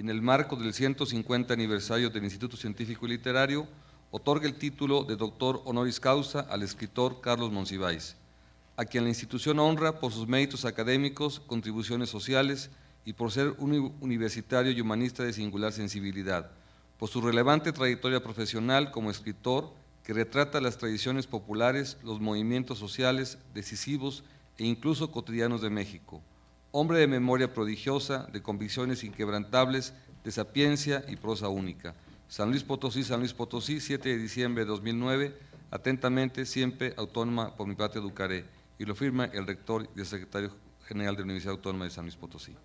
en el marco del 150 aniversario del Instituto Científico y Literario, otorga el título de doctor honoris causa al escritor Carlos Monsiváis, a quien la institución honra por sus méritos académicos, contribuciones sociales y por ser un universitario y humanista de singular sensibilidad, por su relevante trayectoria profesional como escritor que retrata las tradiciones populares, los movimientos sociales decisivos e incluso cotidianos de México hombre de memoria prodigiosa, de convicciones inquebrantables, de sapiencia y prosa única. San Luis Potosí, San Luis Potosí, 7 de diciembre de 2009, atentamente, siempre autónoma por mi parte, educaré. Y lo firma el rector y el secretario general de la Universidad Autónoma de San Luis Potosí.